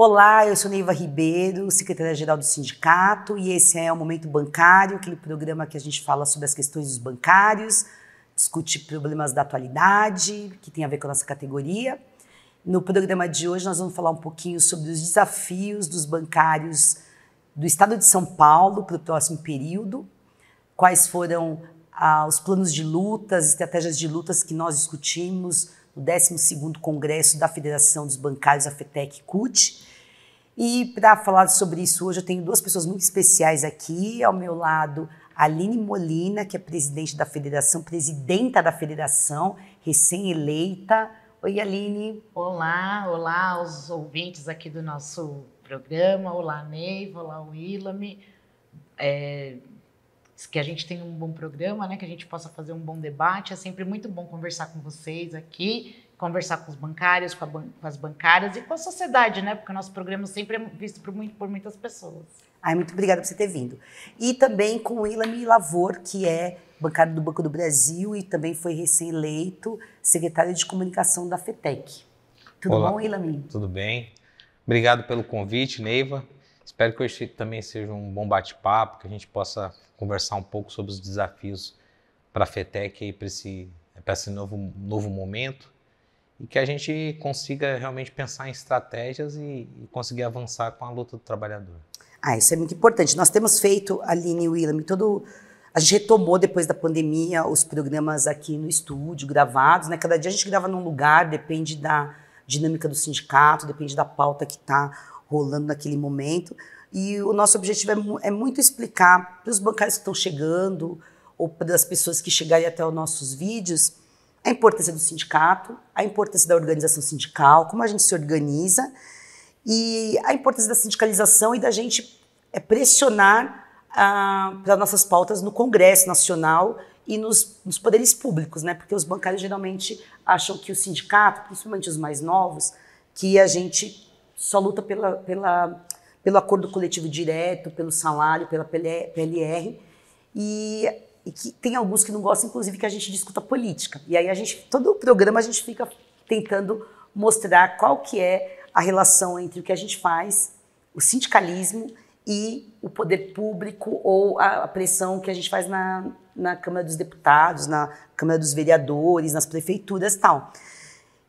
Olá, eu sou Neiva Ribeiro, secretária-geral do sindicato, e esse é o Momento Bancário, aquele programa que a gente fala sobre as questões dos bancários, discute problemas da atualidade, que tem a ver com a nossa categoria. No programa de hoje, nós vamos falar um pouquinho sobre os desafios dos bancários do estado de São Paulo para o próximo período, quais foram ah, os planos de lutas, estratégias de lutas que nós discutimos o 12 Congresso da Federação dos Bancários, a FETEC CUT. E para falar sobre isso hoje, eu tenho duas pessoas muito especiais aqui. Ao meu lado, Aline Molina, que é presidente da federação, presidenta da federação, recém-eleita. Oi, Aline. Olá, olá aos ouvintes aqui do nosso programa. Olá, Neiva, olá, Willame. É, que a gente tenha um bom programa, né? Que a gente possa fazer um bom debate. É sempre muito bom conversar com vocês aqui, conversar com os bancários, com, ban com as bancárias e com a sociedade, né? Porque o nosso programa sempre é visto por, muito, por muitas pessoas. Ai, muito obrigada por você ter vindo. E também com o Ilami Lavor, que é bancário do Banco do Brasil e também foi recém-eleito secretário de comunicação da FETEC. Tudo Olá, bom, Ilami? Tudo bem. Obrigado pelo convite, Neiva. Espero que hoje também seja um bom bate-papo, que a gente possa conversar um pouco sobre os desafios para a FETEC e para esse, pra esse novo, novo momento e que a gente consiga realmente pensar em estratégias e, e, conseguir avançar com a luta do trabalhador. Ah, isso é muito importante. Nós temos feito, Aline e Willam, todo. A gente retomou depois da pandemia os programas aqui no estúdio, gravados, né? Cada dia a gente grava num lugar, depende da dinâmica do sindicato, depende da pauta que está rolando naquele momento. E o nosso objetivo é, é muito explicar para os bancários que estão chegando ou para as pessoas que chegarem até os nossos vídeos a importância do sindicato, a importância da organização sindical, como a gente se organiza e a importância da sindicalização e da gente é, pressionar ah, para nossas pautas no Congresso Nacional e nos, nos, poderes públicos, né? Porque os bancários geralmente acham que o sindicato, principalmente os mais novos, que a gente só luta pela, pela, pelo acordo coletivo direto, pelo salário, pela PLR. E, e que tem alguns que não gostam, inclusive, que a gente discuta política. E aí a gente, todo o programa a gente fica tentando mostrar qual que é a relação entre o que a gente faz, o sindicalismo e o poder público ou a, a pressão que a gente faz na, na Câmara dos Deputados, na Câmara dos Vereadores, nas prefeituras tal.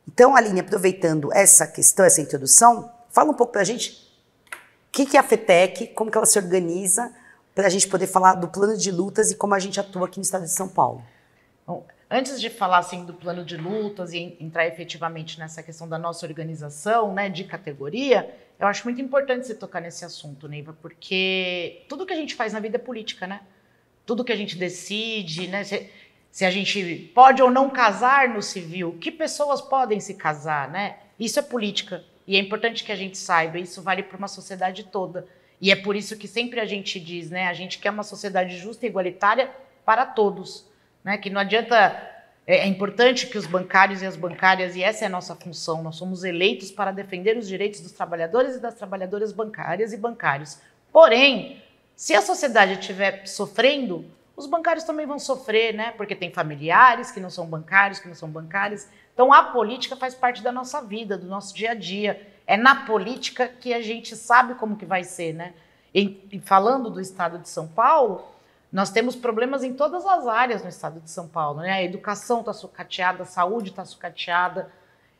Então, Aline, aproveitando essa questão, essa introdução, Fala um pouco para a gente o que, que é a FETEC, como que ela se organiza, para a gente poder falar do plano de lutas e como a gente atua aqui no estado de São Paulo. Bom, antes de falar assim, do plano de lutas e entrar efetivamente nessa questão da nossa organização né, de categoria, eu acho muito importante você tocar nesse assunto, Neiva, porque tudo que a gente faz na vida é política, né? Tudo que a gente decide, né? Se, se a gente pode ou não casar no civil, que pessoas podem se casar, né? Isso é política. E é importante que a gente saiba, isso vale para uma sociedade toda. E é por isso que sempre a gente diz, né? A gente quer uma sociedade justa e igualitária para todos, né? Que não adianta é, é importante que os bancários e as bancárias, e essa é a nossa função, nós somos eleitos para defender os direitos dos trabalhadores e das trabalhadoras bancárias e bancários. Porém, se a sociedade estiver sofrendo, os bancários também vão sofrer, né? Porque tem familiares que não são bancários, que não são bancários, então a política faz parte da nossa vida, do nosso dia a dia. É na política que a gente sabe como que vai ser, né? E, falando do estado de São Paulo, nós temos problemas em todas as áreas no estado de São Paulo, né? A educação está sucateada, a saúde está sucateada,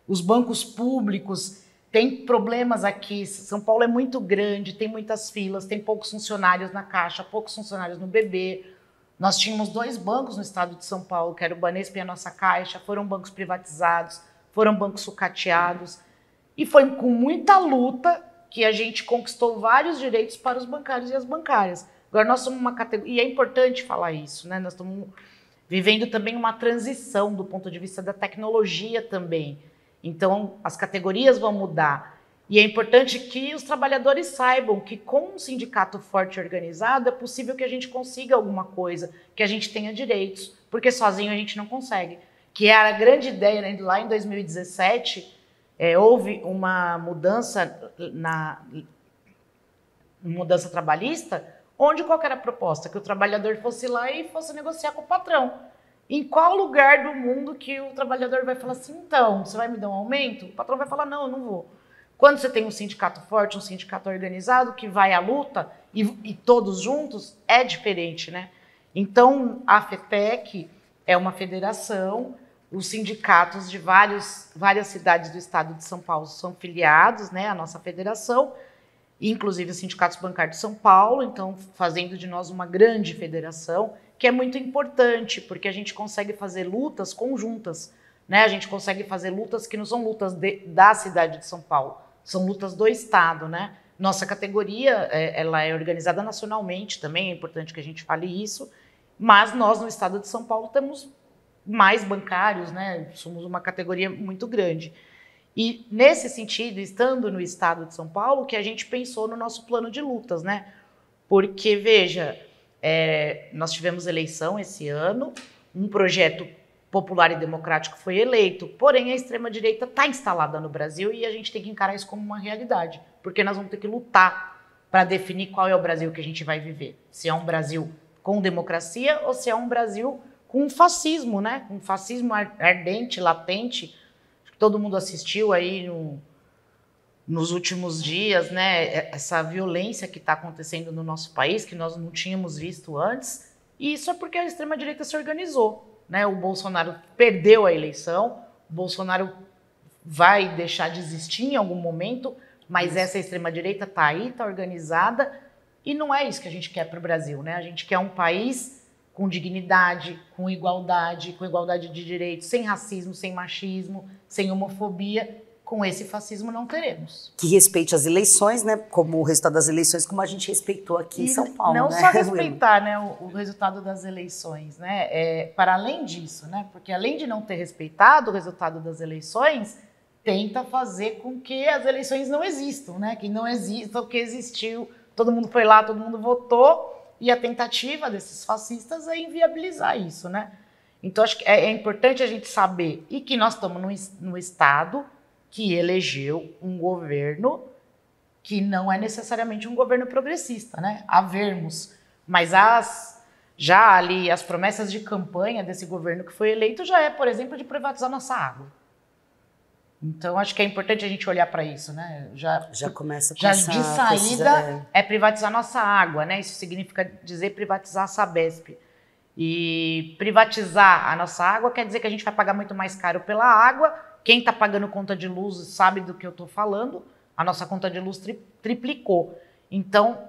os bancos públicos têm problemas aqui. São Paulo é muito grande, tem muitas filas, tem poucos funcionários na Caixa, poucos funcionários no Bebê. Nós tínhamos dois bancos no estado de São Paulo, que era o Banespa e a nossa Caixa, foram bancos privatizados, foram bancos sucateados. E foi com muita luta que a gente conquistou vários direitos para os bancários e as bancárias. Agora nós somos uma categoria, e é importante falar isso, né? Nós estamos vivendo também uma transição do ponto de vista da tecnologia também. Então, as categorias vão mudar. E é importante que os trabalhadores saibam que com um sindicato forte e organizado é possível que a gente consiga alguma coisa, que a gente tenha direitos, porque sozinho a gente não consegue. Que era a grande ideia, né? lá em 2017 é, houve uma mudança na mudança trabalhista, onde qual era a proposta? Que o trabalhador fosse lá e fosse negociar com o patrão. Em qual lugar do mundo que o trabalhador vai falar assim, então, você vai me dar um aumento? O patrão vai falar, não, eu não vou. Quando você tem um sindicato forte, um sindicato organizado que vai à luta e, e todos juntos, é diferente, né? Então, a FEPEC é uma federação, os sindicatos de vários, várias cidades do estado de São Paulo são filiados né, à nossa federação, inclusive os sindicatos bancários de São Paulo, então fazendo de nós uma grande federação, que é muito importante, porque a gente consegue fazer lutas conjuntas, né? a gente consegue fazer lutas que não são lutas de, da cidade de São Paulo, são lutas do Estado, né? Nossa categoria, é, ela é organizada nacionalmente também, é importante que a gente fale isso, mas nós no Estado de São Paulo temos mais bancários, né? Somos uma categoria muito grande. E nesse sentido, estando no Estado de São Paulo, que a gente pensou no nosso plano de lutas, né? Porque veja, é, nós tivemos eleição esse ano, um projeto popular e democrático foi eleito, porém a extrema-direita está instalada no Brasil e a gente tem que encarar isso como uma realidade, porque nós vamos ter que lutar para definir qual é o Brasil que a gente vai viver. Se é um Brasil com democracia ou se é um Brasil com fascismo, né? Um fascismo ardente, latente. Acho que todo mundo assistiu aí no, nos últimos dias, né? É, essa violência que está acontecendo no nosso país, que nós não tínhamos visto antes. E isso é porque a extrema-direita se organizou né? O Bolsonaro perdeu a eleição, o Bolsonaro vai deixar de existir em algum momento, mas essa extrema-direita está aí, está organizada, e não é isso que a gente quer para o Brasil, né? A gente quer um país com dignidade, com igualdade, com igualdade de direitos, sem racismo, sem machismo, sem homofobia, com esse fascismo não teremos. Que respeite as eleições, né? Como o resultado das eleições, como a gente respeitou aqui e em São Paulo. Não né? só respeitar né, o, o, resultado das eleições, né? É, para além disso, né? Porque além de não ter respeitado o resultado das eleições, tenta fazer com que as eleições não existam, né? Que não existam, que existiu, todo mundo foi lá, todo mundo votou, e a tentativa desses fascistas é inviabilizar isso, né? Então, acho que é, é importante a gente saber e que nós estamos no, no Estado que elegeu um governo que não é necessariamente um governo progressista, né? A vermos. Mas as já ali as promessas de campanha desse governo que foi eleito já é, por exemplo, de privatizar nossa água. Então acho que é importante a gente olhar para isso, né? Já já começa com já essa, de saída é. é privatizar nossa água, né? Isso significa dizer privatizar a Sabesp. E privatizar a nossa água quer dizer que a gente vai pagar muito mais caro pela água quem está pagando conta de luz sabe do que eu estou falando. A nossa conta de luz tri triplicou. Então,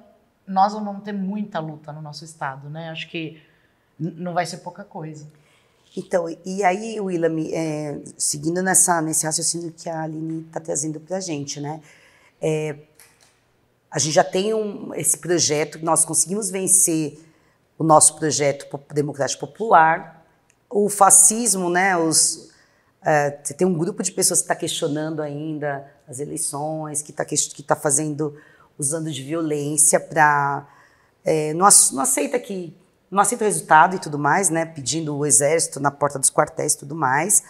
nós vamos ter muita luta no nosso estado, né? Acho que não vai ser pouca coisa. Então, e aí, Willam, é, seguindo nessa, nesse raciocínio que a Aline está trazendo para a gente, né? É, a gente já tem um, esse projeto, nós conseguimos vencer o nosso projeto democrático popular, o fascismo, né? Os, é, você tem um grupo de pessoas que está questionando ainda as eleições, que está que tá fazendo, usando de violência para. É, não, não, aceita que. Não aceita o resultado e tudo mais, né? Pedindo o exército na porta dos quartéis e tudo mais.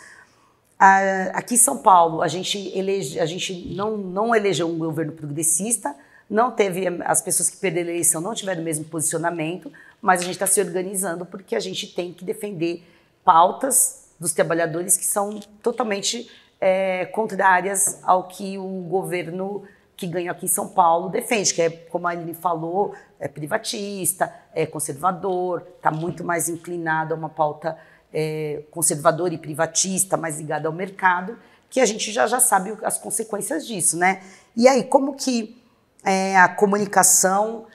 Ah, aqui em São Paulo, a gente, elege, a gente não, não elegeu um governo progressista, não teve. As pessoas que perderam a eleição não tiveram o mesmo posicionamento, mas a gente está se organizando porque a gente tem que defender pautas dos trabalhadores que são totalmente é, contrárias ao que o governo que ganha aqui em São Paulo defende, que é, como a Aline falou, é privatista, é conservador, está muito mais inclinado a uma pauta é, conservadora e privatista, mais ligada ao mercado, que a gente já, já sabe as consequências disso, né? E aí, como que é, a comunicação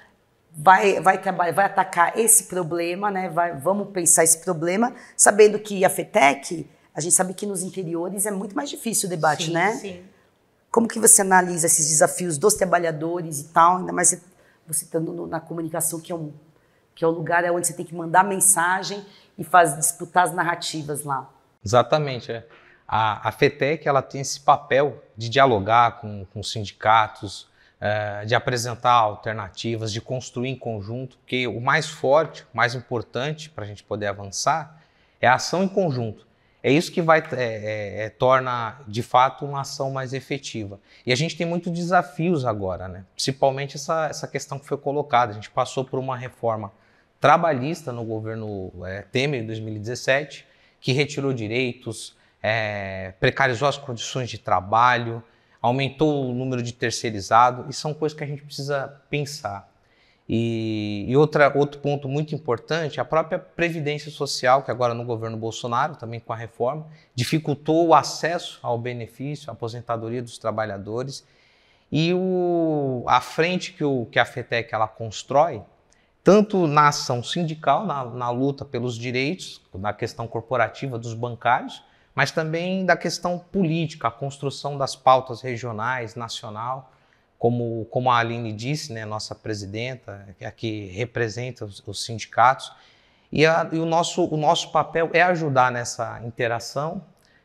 vai, vai trabalhar, vai atacar esse problema, né? Vai, vamos pensar esse problema, sabendo que a FETEC, a gente sabe que nos interiores é muito mais difícil o debate, sim, né? Sim. Como que você analisa esses desafios dos trabalhadores e tal, ainda mais você estando na comunicação, que é um que é o lugar onde você tem que mandar mensagem e faz, disputar as narrativas lá. Exatamente, é. A, a FETEC ela tem esse papel de dialogar com, com sindicatos, eh, de apresentar alternativas, de construir em conjunto, porque o mais forte, o mais importante para a gente poder avançar é a ação em conjunto. É isso que vai é, é, torna de fato uma ação mais efetiva. E a gente tem muitos desafios agora, né? principalmente essa, essa questão que foi colocada. A gente passou por uma reforma trabalhista no governo é, Temer em 2017, que retirou direitos, é, precarizou as condições de trabalho, aumentou o número de terceirizado, e são coisas que a gente precisa pensar. E, e outra, outro ponto muito importante, a própria Previdência Social, que agora no governo Bolsonaro, também com a reforma, dificultou o acesso ao benefício, à aposentadoria dos trabalhadores. E o, a frente que, o, que a FETEC ela constrói, tanto na ação sindical, na, na luta pelos direitos, na questão corporativa dos bancários, mas também da questão política, a construção das pautas regionais, nacional, como, como a Aline disse, né, nossa presidenta, é a que representa os, os sindicatos, e, a, e, o, nosso, o nosso papel é ajudar nessa interação,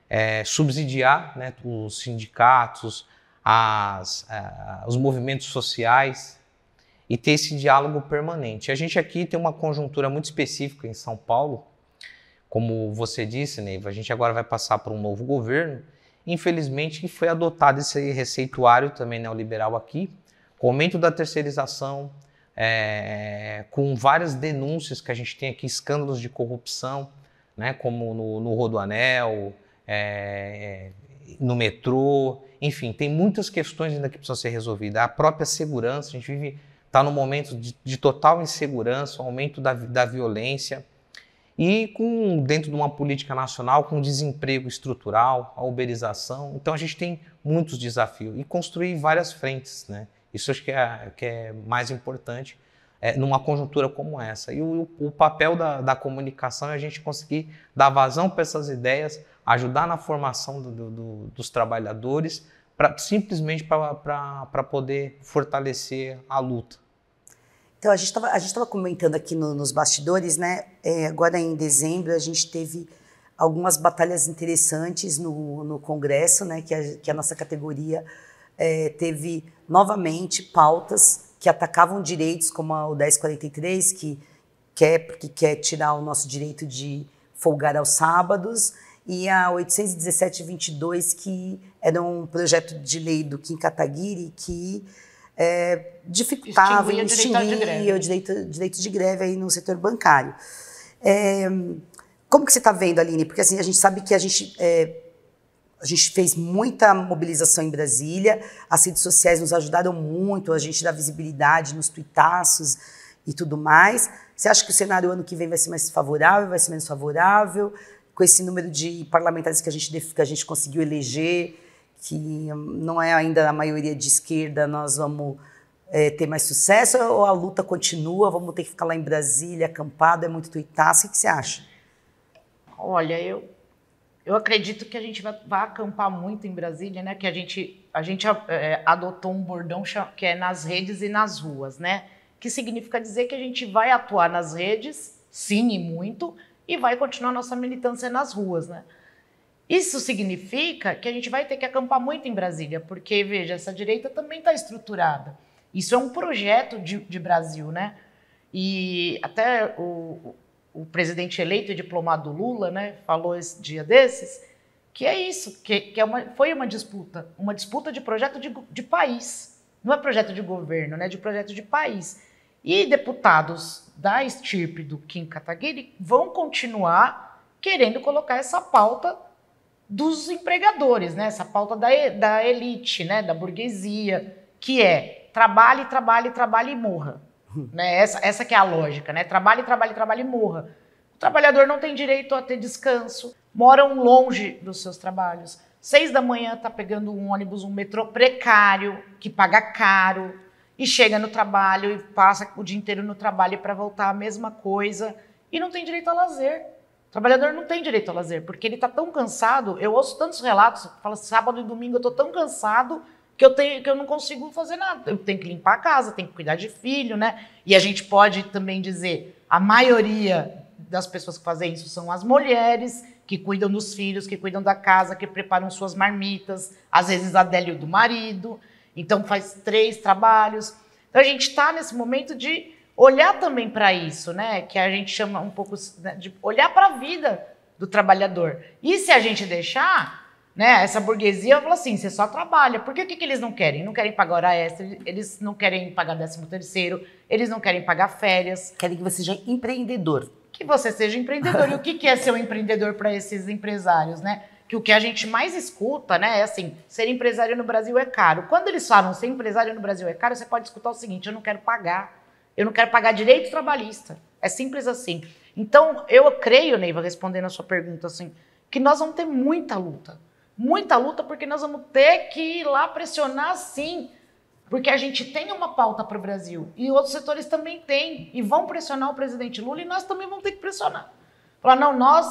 é, subsidiar né, os sindicatos, as, é, os movimentos sociais e ter esse diálogo permanente. A gente aqui tem uma conjuntura muito específica em São Paulo, como você disse, Neiva, a gente agora vai passar por um novo governo. Infelizmente, foi adotado esse receituário também neoliberal aqui, com aumento da terceirização, é, com várias denúncias que a gente tem aqui, escândalos de corrupção, né, como no, no Rodoanel, é, no metrô, enfim, tem muitas questões ainda que precisam ser resolvidas. A própria segurança, a gente vive, está num momento de, de, total insegurança, aumento da, da violência, e com dentro de uma política nacional com desemprego estrutural, a uberização. Então a gente tem muitos desafios e construir várias frentes, né? Isso acho que é, que é mais importante é, numa conjuntura como essa. E o, o papel da, da, comunicação é a gente conseguir dar vazão para essas ideias, ajudar na formação do, do, dos trabalhadores, pra, simplesmente para poder fortalecer a luta. Então, a gente estava comentando aqui no, nos bastidores, né? É, agora em dezembro, a gente teve algumas batalhas interessantes no, no Congresso, né? Que a, que a nossa categoria é, teve novamente pautas que atacavam direitos, como o 1043, que quer, porque quer tirar o nosso direito de folgar aos sábados, e a 817-22, que era um projeto de lei do Kim Kataguiri que é, dificultava, extinguia, extinguia o direito, direito de greve aí no setor bancário. É, como que você está vendo, Aline? Porque assim, a gente sabe que a gente, é, a gente fez muita mobilização em Brasília, as redes sociais nos ajudaram muito, a gente dá visibilidade nos tuitaços e tudo mais. Você acha que o cenário ano que vem vai ser mais favorável, vai ser menos favorável? Com esse número de parlamentares que a gente, que a gente conseguiu eleger, que não é ainda a maioria de esquerda, nós vamos é, ter mais sucesso ou a luta continua, vamos ter que ficar lá em Brasília, acampado, é muito tuitaço, o que você acha? Olha, eu, eu acredito que a gente vai, vai acampar muito em Brasília, né? Que a gente, a gente é, adotou um bordão que é nas redes e nas ruas, né? Que significa dizer que a gente vai atuar nas redes, sim e muito, e vai continuar nossa militância nas ruas, né? Isso significa que a gente vai ter que acampar muito em Brasília, porque, veja, essa direita também está estruturada. Isso é um projeto de, de Brasil, né? E até o, o, presidente eleito e diplomado Lula, né, falou esse dia desses, que é isso, que, que é uma, foi uma disputa, uma disputa de projeto de, de país. Não é projeto de governo, né, é de projeto de país. E deputados da estirpe do Kim Kataguiri vão continuar querendo colocar essa pauta dos empregadores, né? essa pauta da, da elite, né? da burguesia, que é trabalhe, trabalhe, trabalhe e morra. Hum. Né? Essa, essa que é a lógica, né? Trabalhe, trabalhe, trabalhe e morra. O trabalhador não tem direito a ter descanso, moram longe dos seus trabalhos. Seis da manhã está pegando um ônibus, um metrô precário, que paga caro, e chega no trabalho e passa o dia inteiro no trabalho para voltar a mesma coisa, e não tem direito a lazer. O trabalhador não tem direito ao lazer, porque ele está tão cansado. Eu ouço tantos relatos, fala sábado e domingo eu estou tão cansado que eu, tenho, que eu não consigo fazer nada. Eu tenho que limpar a casa, tenho que cuidar de filho, né? E a gente pode também dizer, a maioria das pessoas que fazem isso são as mulheres, que cuidam dos filhos, que cuidam da casa, que preparam suas marmitas, às vezes a délio do marido. Então faz três trabalhos. Então a gente está nesse momento de olhar também para isso, né? Que a gente chama um pouco né, de olhar para a vida do trabalhador. E se a gente deixar, né? Essa burguesia fala assim, você só trabalha. Por que, que, que eles não querem? Não querem pagar hora extra, eles não querem pagar décimo terceiro, eles não querem pagar férias. Querem que você seja empreendedor. Que você seja empreendedor. e o que, que é ser um empreendedor para esses empresários, né? Que o que a gente mais escuta, né, é assim, ser empresário no Brasil é caro. Quando eles falam ser empresário no Brasil é caro, você pode escutar o seguinte, eu não quero pagar. Eu não quero pagar direito trabalhista. É simples assim. Então, eu creio, Neiva, respondendo a sua pergunta, assim, que nós vamos ter muita luta. Muita luta, porque nós vamos ter que ir lá pressionar sim. Porque a gente tem uma pauta para o Brasil e outros setores também têm. E vão pressionar o presidente Lula e nós também vamos ter que pressionar. Falar, não, nós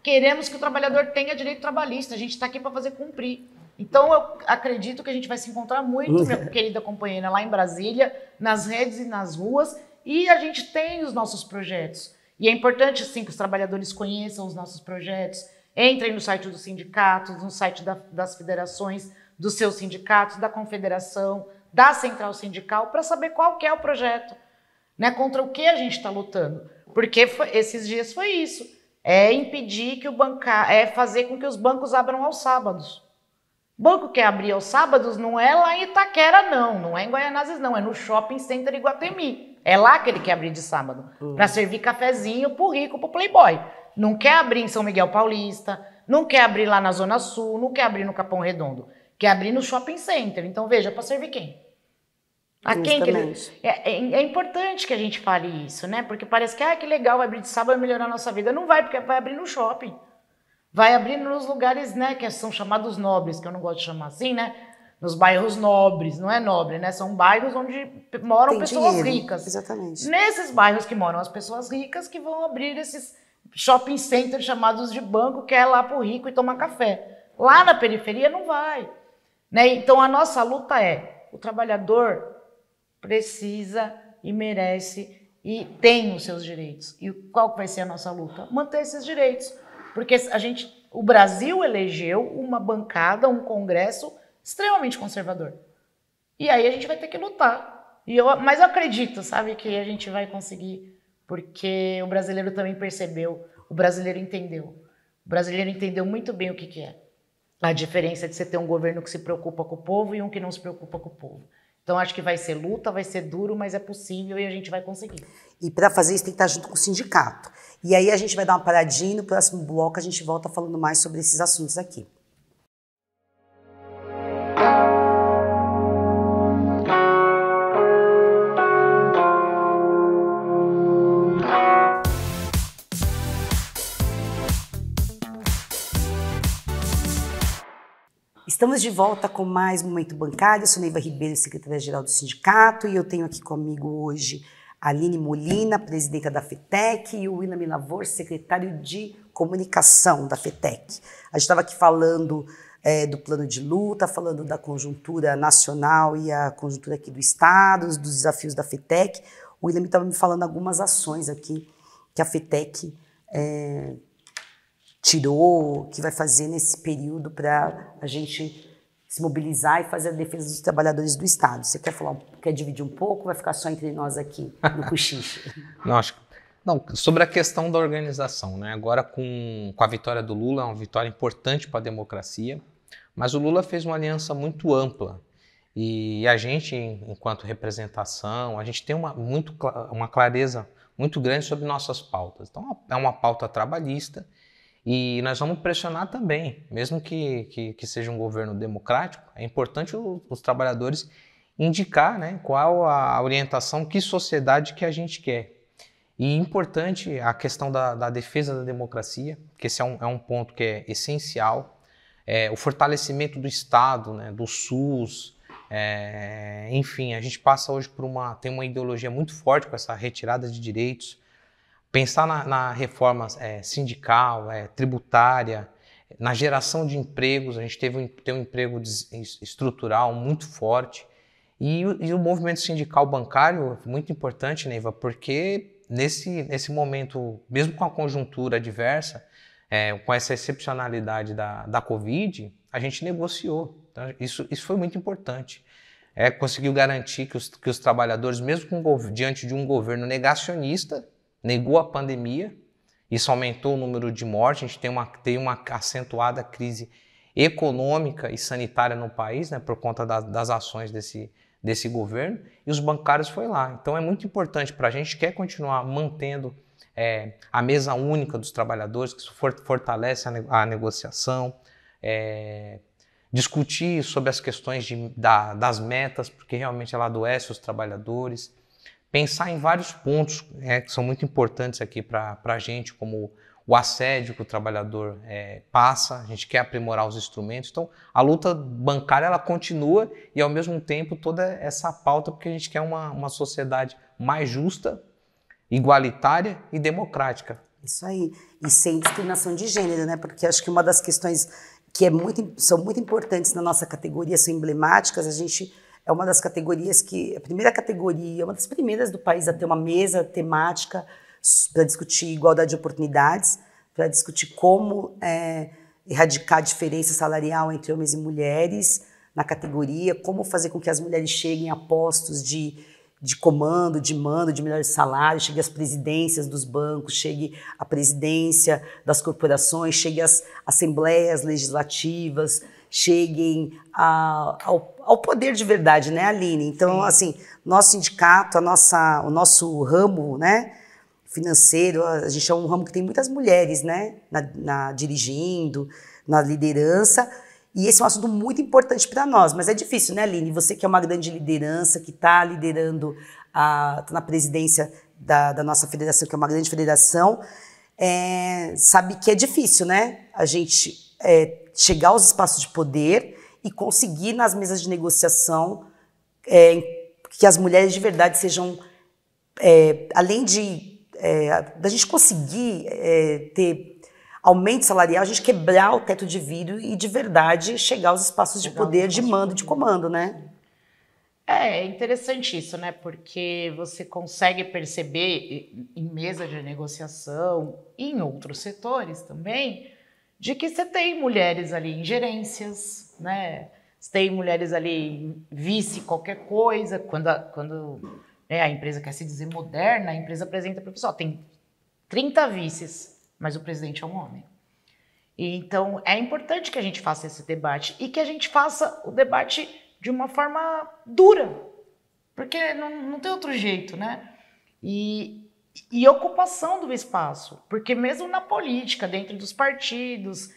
queremos que o trabalhador tenha direito trabalhista, a gente está aqui para fazer cumprir. Então, eu acredito que a gente vai se encontrar muito, uhum. minha querida companheira, lá em Brasília, nas redes e nas ruas. E a gente tem os nossos projetos. E é importante, sim, que os trabalhadores conheçam os nossos projetos, entrem no site dos sindicatos, no site da, das federações, dos seus sindicatos, da confederação, da central sindical, para saber qual é o projeto, né? contra o que a gente está lutando. Porque foi, esses dias foi isso. É impedir que o bancar, é fazer com que os bancos abram aos sábados. Banco que abrir aos sábados não é lá em Itaquera, não. Não é em Guaianazes, não. É no Shopping Center Iguatemi. É lá que ele quer abrir de sábado. Uhum. Para servir cafezinho pro rico, pro playboy. Não quer abrir em São Miguel Paulista. Não quer abrir lá na Zona Sul. Não quer abrir no Capão Redondo. Quer abrir no Shopping Center. Então veja, para servir quem? A quem que ele... é, é, é, importante que a gente fale isso, né? Porque parece que, ah, que legal, vai abrir de sábado, vai é melhorar a nossa vida. Não vai, porque vai abrir no shopping vai abrindo nos lugares, né, que são chamados nobres, que eu não gosto de chamar assim, né? Nos bairros nobres, não é nobre, né? São bairros onde moram Tem pessoas dinheiro. ricas. Exatamente. Nesses bairros que moram as pessoas ricas que vão abrir esses shopping centers chamados de banco, que é lá pro rico e tomar café. Lá na periferia não vai. Né? Então a nossa luta é: o trabalhador precisa e merece e tem os seus direitos. E qual vai ser a nossa luta? Manter esses direitos. Porque a gente, o Brasil elegeu uma bancada, um congresso extremamente conservador. E aí a gente vai ter que lutar. E eu, mas eu acredito, sabe, que a gente vai conseguir, porque o brasileiro também percebeu, o brasileiro entendeu. O brasileiro entendeu muito bem o que, que é. A diferença de você ter um governo que se preocupa com o povo e um que não se preocupa com o povo. Então acho que vai ser luta, vai ser duro, mas é possível e a gente vai conseguir. E para fazer isso tem que estar junto com o sindicato. E aí a gente vai dar uma paradinha e no próximo bloco a gente volta falando mais sobre esses assuntos aqui. Estamos de volta com mais Momento Bancário. Eu sou Neiva Ribeiro, secretária-geral do sindicato, e eu tenho aqui comigo hoje a Aline Molina, presidenta da FETEC, e o William Lavor, secretário de comunicação da FETEC. A gente estava aqui falando é, do plano de luta, falando da conjuntura nacional e a conjuntura aqui do Estado, dos desafios da FETEC. O William estava me falando algumas ações aqui que a FETEC é, tirou, que vai fazer nesse período para a gente se mobilizar e fazer a defesa dos trabalhadores do Estado. Você quer falar, quer dividir um pouco? Vai ficar só entre nós aqui no cochicho. não, acho não, sobre a questão da organização, né? Agora com, com a vitória do Lula, é uma vitória importante para a democracia, mas o Lula fez uma aliança muito ampla. E a gente, enquanto representação, a gente tem uma, muito, uma clareza muito grande sobre nossas pautas. Então, é uma é pauta trabalhista e nós vamos pressionar também, mesmo que, que, que seja um governo democrático, é importante o, os trabalhadores indicar né, qual a orientação, que sociedade que a gente quer. E importante a questão da, da defesa da democracia, que esse é um, é um ponto que é essencial, é, o fortalecimento do Estado, né, do SUS, é, enfim, a gente passa hoje por uma tem uma ideologia muito forte com essa retirada de direitos, Pensar na, na reforma é, sindical, é, tributária, na geração de empregos, a gente teve um, um emprego estrutural muito forte. E, e o movimento sindical bancário, muito importante, Neiva, porque nesse, nesse momento, mesmo com a conjuntura adversa, é, com essa excepcionalidade da, da Covid, a gente negociou. Então, isso, isso foi muito importante. É, conseguiu garantir que os, que os trabalhadores, mesmo com, diante de um governo negacionista, negou a pandemia, isso aumentou o número de mortes, a gente tem uma, tem uma acentuada crise econômica e sanitária no país, né, por conta da, das ações desse, desse governo, e os bancários foi lá. Então é muito importante para a gente quer continuar mantendo é, a mesa única dos trabalhadores, que fortalece a, negociação, é, discutir sobre as questões de, da, das metas, porque realmente ela adoece os trabalhadores, pensar em vários pontos é, que são muito importantes aqui para a gente, como o assédio que o trabalhador é, passa, a gente quer aprimorar os instrumentos. Então, a luta bancária ela continua e, ao mesmo tempo, toda essa pauta, porque a gente quer uma, uma sociedade mais justa, igualitária e democrática. Isso aí. E sem discriminação de gênero, né? Porque acho que uma das questões que é muito, são muito importantes na nossa categoria, são emblemáticas, a gente é uma das categorias que, é a primeira categoria, é uma das primeiras do país a ter uma mesa temática para discutir igualdade de oportunidades, para discutir como é, erradicar a diferença salarial entre homens e mulheres na categoria, como fazer com que as mulheres cheguem a postos de, de comando, de mando, de melhores salários, cheguem às presidências dos bancos, chegue à presidência das corporações, cheguem às assembleias legislativas, cheguem a, ao ao poder de verdade, né, Aline? Então, Sim. assim, nosso sindicato, a nossa, o nosso ramo, né, financeiro, a gente é um ramo que tem muitas mulheres, né, na, na dirigindo, na liderança. E esse é um assunto muito importante para nós, mas é difícil, né, Aline? Você que é uma grande liderança, que está liderando, está na presidência da, da, nossa federação, que é uma grande federação, é, sabe que é difícil, né? A gente é, chegar aos espaços de poder, e conseguir nas mesas de negociação é, que as mulheres de verdade sejam, é, além de é, da gente conseguir é, ter aumento salarial, a gente quebrar o teto de vidro e de verdade chegar aos espaços de poder, de mando, de comando, né? É, é interessante isso, né? Porque você consegue perceber em mesa de negociação, em outros setores também, de que você tem mulheres ali em gerências, né? Você tem mulheres ali vice qualquer coisa. Quando a, quando, né, a empresa quer se dizer moderna, a empresa apresenta para o pessoal, tem 30 vices, mas o presidente é um homem. então, é importante que a gente faça esse debate e que a gente faça o debate de uma forma dura, porque não, não tem outro jeito, né? E, e ocupação do espaço, porque mesmo na política, dentro dos partidos,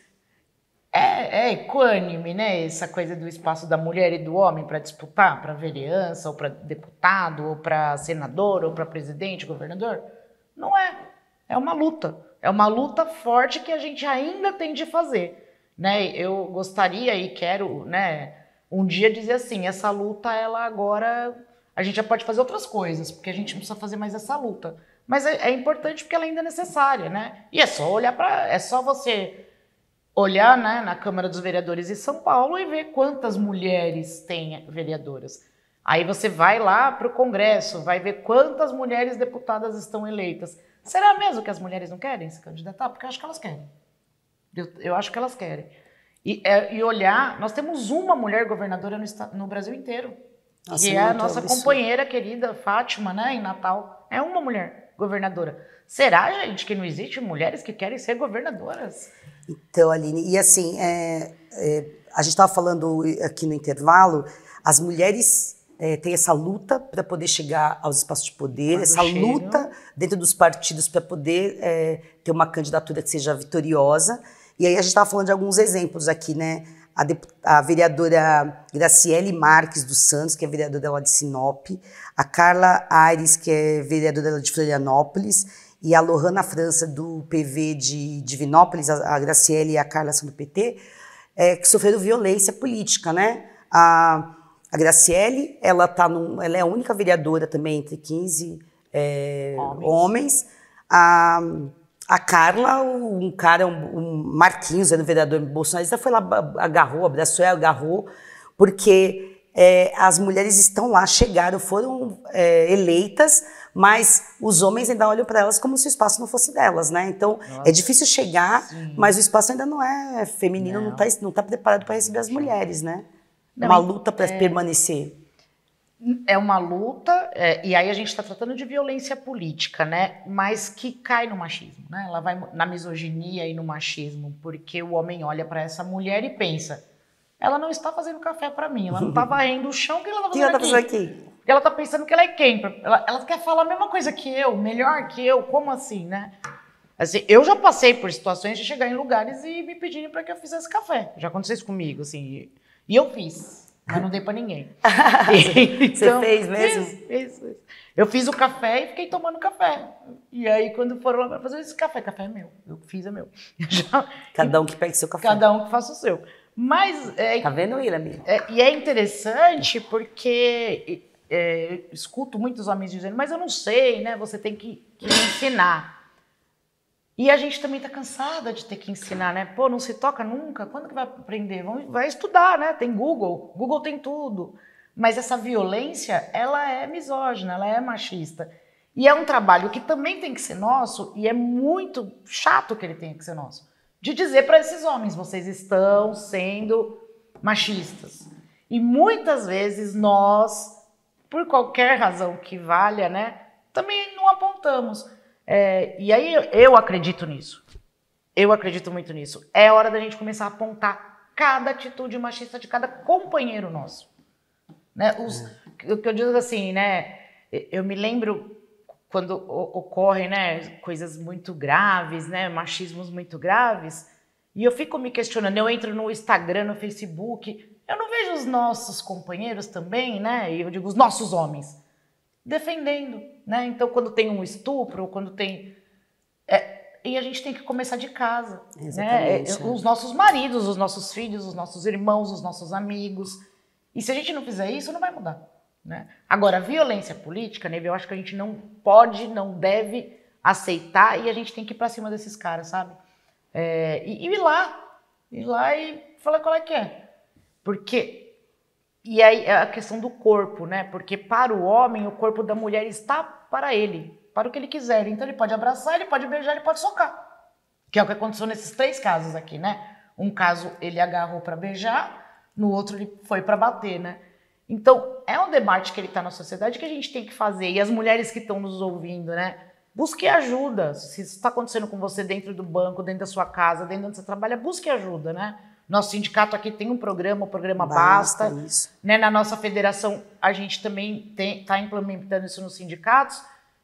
é, é equânime, né? Essa coisa do espaço da mulher e do homem para disputar para vereança, ou para deputado, ou para senador, ou para presidente, governador. Não é. É uma luta. É uma luta forte que a gente ainda tem de fazer. Né? Eu gostaria e quero né, um dia dizer assim: essa luta, ela agora. A gente já pode fazer outras coisas, porque a gente não precisa fazer mais essa luta. Mas é, é importante porque ela ainda é necessária, né? E é só olhar para. É só você olhar né, na Câmara dos Vereadores de São Paulo e ver quantas mulheres têm vereadoras. Aí você vai lá para o Congresso, vai ver quantas mulheres deputadas estão eleitas. Será mesmo que as mulheres não querem se candidatar? Porque eu acho que elas querem. Eu, eu acho que elas querem. E, é, e, olhar, nós temos uma mulher governadora no, no Brasil inteiro. Nossa, que é a nossa absurdo. companheira querida, Fátima, né, em Natal. É uma mulher governadora. Será, gente, que não existe mulheres que querem ser governadoras? Então, Aline, e assim, é, é, a gente estava falando aqui no intervalo, as mulheres é, têm essa luta para poder chegar aos espaços de poder, Quando essa luta dentro dos partidos para poder é, ter uma candidatura que seja vitoriosa. E aí a gente estava falando de alguns exemplos aqui, né? a, a vereadora Graciele Marques dos Santos, que é vereadora lá de Sinop, a Carla Aires, que é vereadora lá de Florianópolis, e a Lohana França, do PV de Divinópolis, a, a Graciele e a Carla são do PT, é, que sofreram violência política, né? A, a Graciele, ela, tá num, ela é a única vereadora também entre 15 é, homens. homens. A, a Carla, um cara, um, um Marquinhos, era um vereador bolsonarista, foi lá, agarrou, abraçou ela, agarrou, porque é, as mulheres estão lá, chegaram, foram é, eleitas, mas os homens ainda olham para elas como se o espaço não fosse delas, né? Então é Nossa, é difícil chegar, sim. mas o espaço ainda não é feminino, não está não tá preparado para receber as mulheres, né? Não, Uma luta para é... permanecer é uma luta, é, e aí a gente está tratando de violência política, né? Mas que cai no machismo, né? Ela vai na misoginia e no machismo, porque o homem olha para essa mulher e pensa: ela não está fazendo café para mim, ela não está varrendo o chão, que ela está fazendo, tá fazendo aqui? Ela está pensando que ela é quem? Ela, ela, quer falar a mesma coisa que eu, melhor que eu, como assim, né? Assim, eu já passei por situações de chegar em lugares e me pedirem para que eu fizesse café. Já aconteceu isso comigo, assim. E eu fiz mas não dei para ninguém. então, Você fez mesmo? Isso, isso, Eu fiz o café e fiquei tomando café. E aí, quando foram lá para fazer esse café, café é meu, eu fiz é meu. cada um que pega o seu café. Cada um que faça o seu. Mas. É, tá vendo, Ilami? É, e é interessante porque é, escuto muitos homens dizendo, mas eu não sei, né? Você tem que, que ensinar. E a gente também está cansada de ter que ensinar, né? Pô, não se toca nunca, quando que vai aprender? Vai estudar, né? Tem Google, Google tem tudo. Mas essa violência, ela é misógina, ela é machista. E é um trabalho que também tem que ser nosso, e é muito chato que ele tenha que ser nosso, de dizer para esses homens: vocês estão sendo machistas. E muitas vezes nós, por qualquer razão que valha, né, também não apontamos. É, e aí eu acredito nisso. Eu acredito muito nisso. É hora da gente começar a apontar cada atitude machista de cada companheiro nosso. Né? Os, hum. o que eu digo assim, né? Eu me lembro quando ocorrem né, coisas muito graves, né, machismos muito graves, e eu fico me questionando, eu entro no Instagram, no Facebook, eu não vejo os nossos companheiros também, né? Eu digo os nossos homens defendendo né? Então, quando tem um estupro, quando tem. É, e a gente tem que começar de casa. Né? Exatamente, né? Os nossos maridos, os nossos filhos, os nossos irmãos, os nossos amigos. E se a gente não fizer isso, não vai mudar. Né? Agora, a violência política, Neve, né, eu acho que a gente não pode, não deve aceitar e a gente tem que ir para cima desses caras, sabe? É, e, e ir lá, ir lá e falar qual é que é. Porque e aí é a questão do corpo, né? Porque para o homem, o corpo da mulher está para ele, para o que ele quiser. Então ele pode abraçar, ele pode beijar, ele pode socar. Que é o que aconteceu nesses três casos aqui, né? Um caso ele agarrou para beijar, no outro ele foi para bater, né? Então é um debate que ele está na sociedade que a gente tem que fazer. E as mulheres que estão nos ouvindo, né? Busque ajuda. Se isso está acontecendo com você dentro do banco, dentro da sua casa, dentro onde você trabalha, busque ajuda, né? Nosso sindicato aqui tem um programa, o programa Basta. Basta né? Na nossa federação, a gente também está implementando isso nos sindicatos.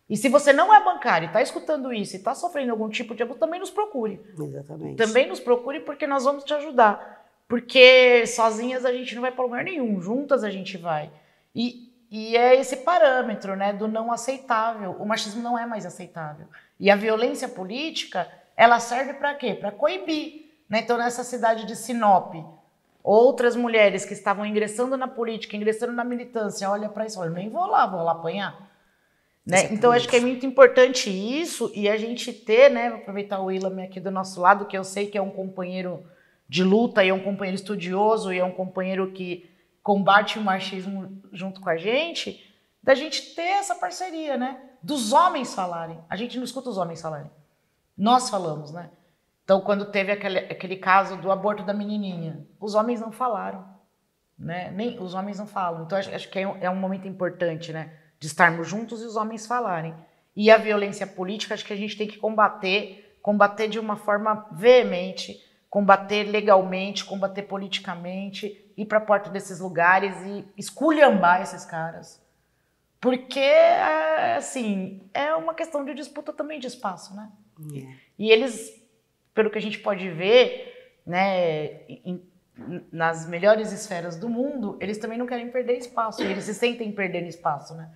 E se você não é bancário, está escutando isso e está sofrendo algum tipo de abuso, também nos procure. Exatamente. Também nos procure porque nós vamos te ajudar. Porque sozinhas a gente não vai para lugar nenhum, juntas a gente vai. E, e é esse parâmetro né, do não aceitável. O machismo não é mais aceitável. E a violência política, ela serve para quê? Para coibir né? Então, nessa cidade de Sinop, outras mulheres que estavam ingressando na política, ingressando na militância, olha para isso, olha, nem vou lá, vou lá apanhar. Né? Então, acho que é muito importante isso e a gente ter, né? Vou aproveitar o Willam aqui do nosso lado, que eu sei que é um companheiro de luta e é um companheiro estudioso e é um companheiro que combate o machismo junto com a gente, da gente ter essa parceria, né? Dos homens falarem. A gente não escuta os homens falarem. Nós falamos, né? Então, quando teve aquele, aquele caso do aborto da menininha, os homens não falaram, né? Nem os homens não falam. Então, acho, acho que é um, é um momento importante, né? De estarmos juntos e os homens falarem. E a violência política, acho que a gente tem que combater, combater de uma forma veemente, combater legalmente, combater politicamente, ir para a porta desses lugares e esculhambar esses caras. Porque, é, assim, é uma questão de disputa também de espaço, né? Yeah. É. E eles pelo que a gente pode ver, né, em, nas melhores esferas do mundo, eles também não querem perder espaço, eles se sentem perdendo espaço, né?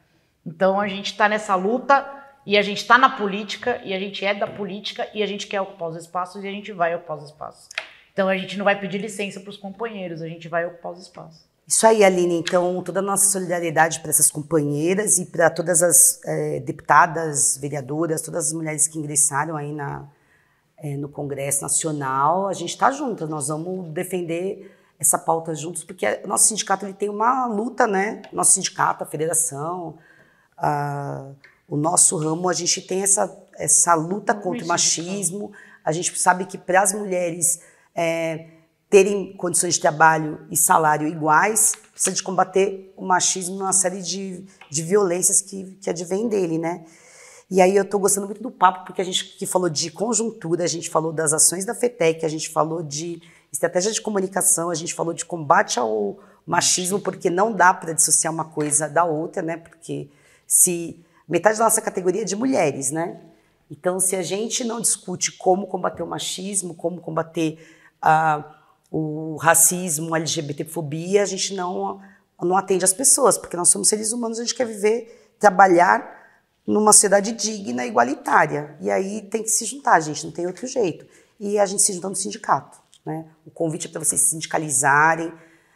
Então a gente está nessa luta e a gente está na política e a gente é da política e a gente quer ocupar os espaços e a gente vai ocupar os espaços. Então a gente não vai pedir licença para os companheiros, a gente vai ocupar os espaços. Isso aí, Aline. Então, toda a nossa solidariedade para essas companheiras e para todas as é, deputadas, vereadoras, todas as mulheres que ingressaram aí na, é, no Congresso Nacional. A gente está junto, nós vamos defender essa pauta juntos, porque nosso sindicato ele tem uma luta, né? Nosso sindicato, a federação, a, o nosso ramo, a gente tem essa, essa luta contra o machismo. A gente sabe que para as mulheres é, terem condições de trabalho e salário iguais, precisa de combater o machismo numa série de, de violências que, que advém dele, né? E aí eu estou gostando muito do papo, porque a gente que falou de conjuntura, a gente falou das ações da FETEC, a gente falou de estratégia de comunicação, a gente falou de combate ao machismo, porque não dá para dissociar uma coisa da outra, né? Porque se metade da nossa categoria é de mulheres, né? Então, se a gente não discute como combater o machismo, como combater ah, o racismo, a LGBTfobia, a gente não, não atende as pessoas, porque nós somos seres humanos, a gente quer viver, trabalhar numa sociedade digna, e igualitária. E aí tem que se juntar, gente, não tem outro jeito. E a gente se junta no sindicato. Né? O convite é para vocês se sindicalizarem,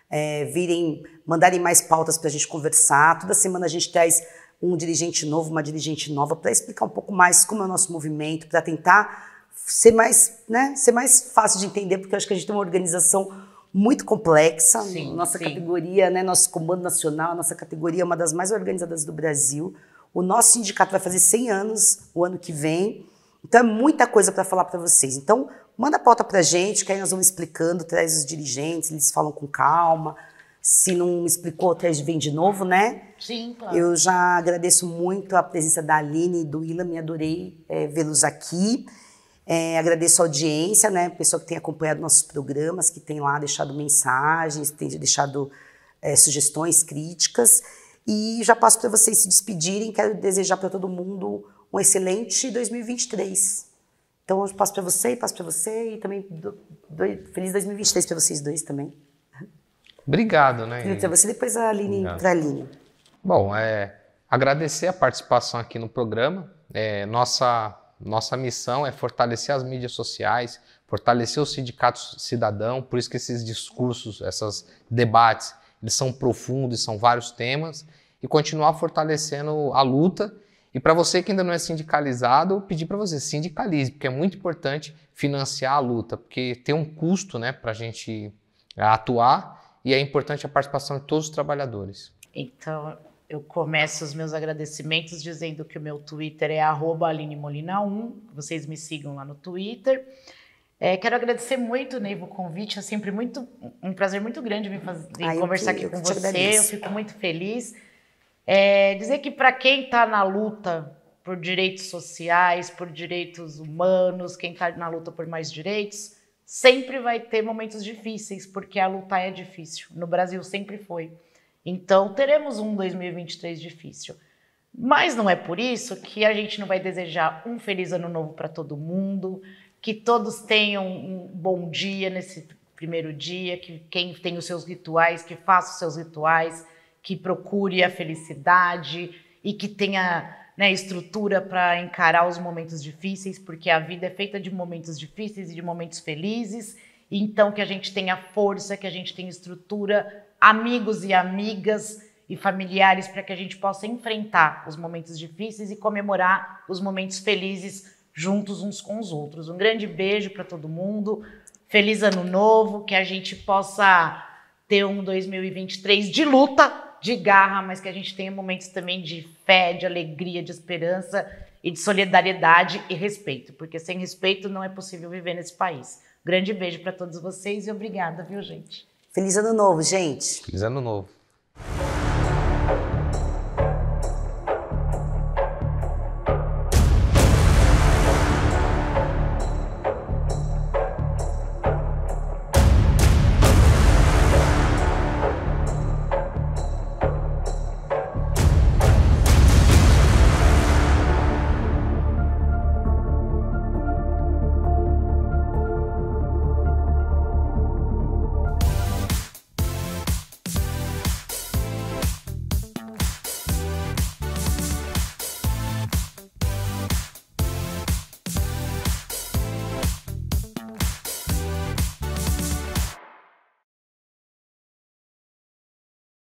é, virem, mandarem mais pautas para a gente conversar. Toda semana a gente traz um dirigente novo, uma dirigente nova, para explicar um pouco mais como é o nosso movimento, para tentar ser mais, né, ser mais fácil de entender, porque eu acho que a gente tem uma organização muito complexa. Sim, nossa sim. categoria, né, nosso comando nacional, nossa categoria é uma das mais organizadas do Brasil. O nosso sindicato vai fazer 100 anos o ano que vem. Então é muita coisa para falar para vocês. Então manda a pauta para gente, que aí nós vamos explicando, traz os dirigentes, eles falam com calma. Se não explicou, traz vem de novo, né? Sim, claro. Eu já agradeço muito a presença da Aline e do Ila, me adorei é, vê-los aqui. É, agradeço a audiência, né? Pessoa que tem acompanhado nossos programas, que tem lá deixado mensagens, tem deixado é, sugestões, críticas. E já passo para vocês se despedirem. Quero desejar para todo mundo um excelente 2023. Então, eu passo para você, passo para você e também do, do, feliz 2023 para vocês dois também. Obrigado, né? para você, depois a Aline para a Aline. Bom, é, agradecer a participação aqui no programa. É, nossa, nossa missão é fortalecer as mídias sociais, fortalecer o sindicato cidadão, por isso que esses discursos, esses debates, eles são profundos, são vários temas, e continuar fortalecendo a luta. E para você que ainda não é sindicalizado, pedir para você sindicalize, porque é muito importante financiar a luta, porque tem um custo né, para a gente atuar e é importante a participação de todos os trabalhadores. Então, eu começo os meus agradecimentos dizendo que o meu Twitter é arroba 1 vocês me sigam lá no Twitter. É, quero agradecer muito, Neivo, o convite. É sempre muito, um prazer muito grande vir fazer, Ai, ah, conversar que, aqui com você. Eu fico muito feliz. É, dizer que para quem está na luta por direitos sociais, por direitos humanos, quem está na luta por mais direitos, sempre vai ter momentos difíceis, porque a luta é difícil. No Brasil sempre foi. Então teremos um 2023 difícil. Mas não é por isso que a gente não vai desejar um feliz ano novo para todo mundo que todos tenham um bom dia nesse primeiro dia, que quem tem os seus rituais, que faça os seus rituais, que procure a felicidade e que tenha né, estrutura para encarar os momentos difíceis, porque a vida é feita de momentos difíceis e de momentos felizes. Então, que a gente tenha força, que a gente tenha estrutura, amigos e amigas e familiares para que a gente possa enfrentar os momentos difíceis e comemorar os momentos felizes juntos uns com os outros. Um grande beijo para todo mundo. Feliz ano novo, que a gente possa ter um 2023 de luta, de garra, mas que a gente tenha momentos também de fé, de alegria, de esperança e de solidariedade e respeito, porque sem respeito não é possível viver nesse país. Grande beijo para todos vocês e obrigada, viu, gente? Feliz ano novo, gente. Feliz ano novo.